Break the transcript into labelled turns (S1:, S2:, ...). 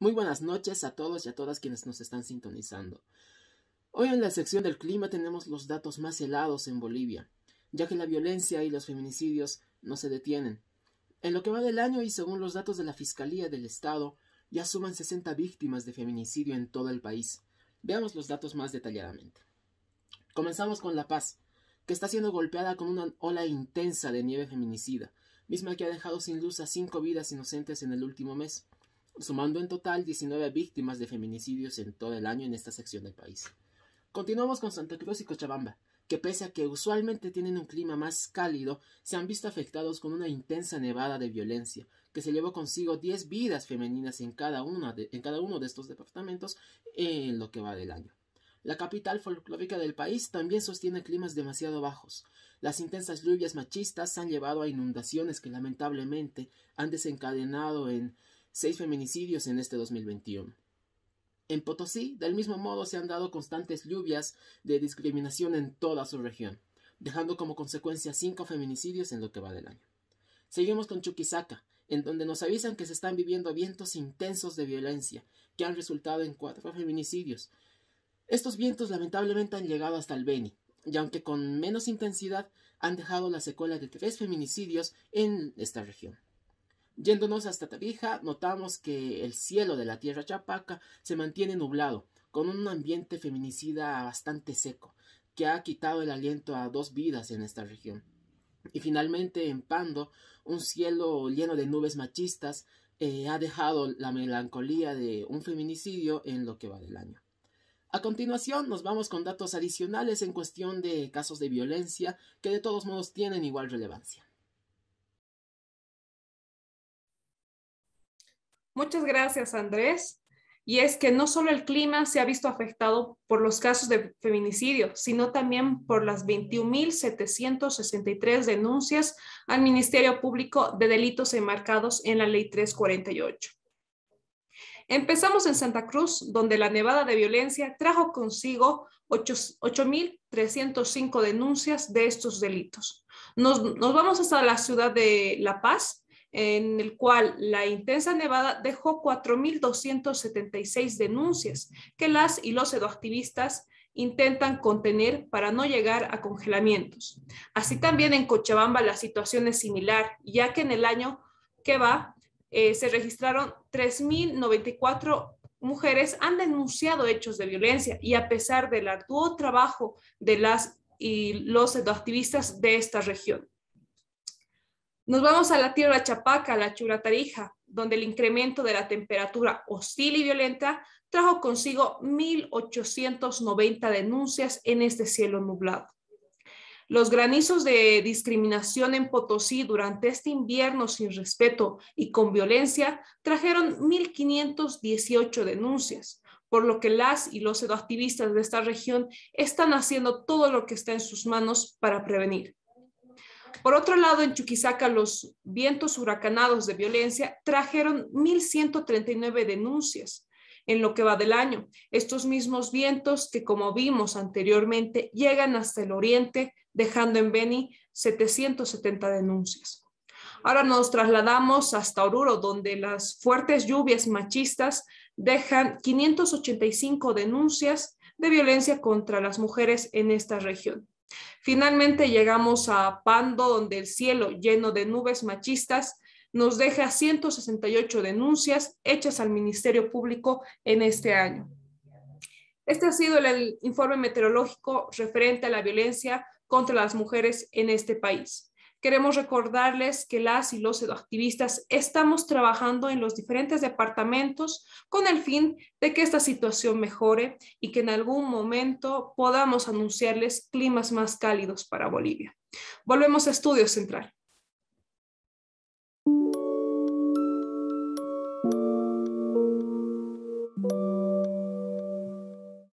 S1: Muy buenas noches a todos y a todas quienes nos están sintonizando. Hoy en la sección del clima tenemos los datos más helados en Bolivia, ya que la violencia y los feminicidios no se detienen. En lo que va del año y según los datos de la Fiscalía del Estado, ya suman 60 víctimas de feminicidio en todo el país. Veamos los datos más detalladamente. Comenzamos con La Paz, que está siendo golpeada con una ola intensa de nieve feminicida, misma que ha dejado sin luz a cinco vidas inocentes en el último mes sumando en total 19 víctimas de feminicidios en todo el año en esta sección del país. Continuamos con Santa Cruz y Cochabamba, que pese a que usualmente tienen un clima más cálido, se han visto afectados con una intensa nevada de violencia, que se llevó consigo 10 vidas femeninas en cada, una en cada uno de estos departamentos en lo que va del año. La capital folclórica del país también sostiene climas demasiado bajos. Las intensas lluvias machistas han llevado a inundaciones que lamentablemente han desencadenado en seis feminicidios en este 2021. En Potosí, del mismo modo, se han dado constantes lluvias de discriminación en toda su región, dejando como consecuencia cinco feminicidios en lo que va del año. Seguimos con Chuquisaca, en donde nos avisan que se están viviendo vientos intensos de violencia, que han resultado en cuatro feminicidios. Estos vientos lamentablemente han llegado hasta el Beni, y aunque con menos intensidad, han dejado la secuela de tres feminicidios en esta región. Yéndonos hasta Tabija, notamos que el cielo de la tierra chapaca se mantiene nublado, con un ambiente feminicida bastante seco, que ha quitado el aliento a dos vidas en esta región. Y finalmente, en Pando, un cielo lleno de nubes machistas eh, ha dejado la melancolía de un feminicidio en lo que va del año. A continuación, nos vamos con datos adicionales en cuestión de casos de violencia que de todos modos tienen igual relevancia. Muchas
S2: gracias, Andrés. Y es que no solo el clima se ha visto afectado por los casos de feminicidio, sino también por las 21.763 denuncias al Ministerio Público de delitos enmarcados en la Ley 348. Empezamos en Santa Cruz, donde la nevada de violencia trajo consigo 8.305 denuncias de estos delitos. Nos, vamos hasta la ciudad de La Paz, en el cual la intensa nevada dejó 4.276 denuncias que las y los edoactivistas intentan contener para no llegar a congelamientos. Así también en Cochabamba la situación es similar, ya que en el año que va eh, se registraron 3.094 mujeres han denunciado hechos de violencia y a pesar del arduo trabajo de las y los activistas de esta región. Nos vamos a la tierra chapaca, la Churatarija, donde el incremento de la temperatura hostil y violenta trajo consigo 1.890 denuncias en este cielo nublado. Los granizos de discriminación en Potosí durante este invierno sin respeto y con violencia trajeron 1.518 denuncias, por lo que las y los activistas de esta región están haciendo todo lo que está en sus manos para prevenir. Por otro lado, en Chuquisaca, los vientos huracanados de violencia trajeron 1.139 denuncias en lo que va del año. Estos mismos vientos que, como vimos anteriormente, llegan hasta el oriente, dejando en Beni 770 denuncias. Ahora nos trasladamos hasta Oruro, donde las fuertes lluvias machistas dejan 585 denuncias de violencia contra las mujeres en esta región. Finalmente llegamos a Pando, donde el cielo, lleno de nubes machistas, nos deja 168 denuncias hechas al Ministerio Público en este año. Este ha sido el informe meteorológico referente a la violencia contra las mujeres en este país. Queremos recordarles que las y los activistas estamos trabajando en los diferentes departamentos con el fin de que esta situación mejore y que en algún momento podamos anunciarles climas más cálidos para Bolivia. Volvemos a Estudio Central.